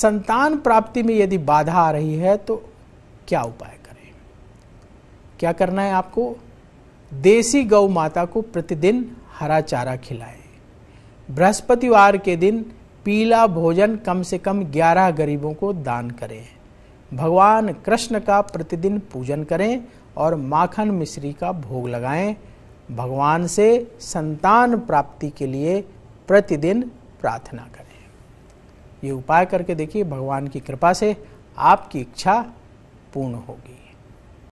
संतान प्राप्ति में यदि बाधा आ रही है तो क्या उपाय करें क्या करना है आपको देसी गौ माता को प्रतिदिन हरा चारा खिलाएं बृहस्पतिवार के दिन पीला भोजन कम से कम 11 गरीबों को दान करें भगवान कृष्ण का प्रतिदिन पूजन करें और माखन मिश्री का भोग लगाएं भगवान से संतान प्राप्ति के लिए प्रतिदिन प्रार्थना करें ये उपाय करके देखिए भगवान की कृपा से आपकी इच्छा पूर्ण होगी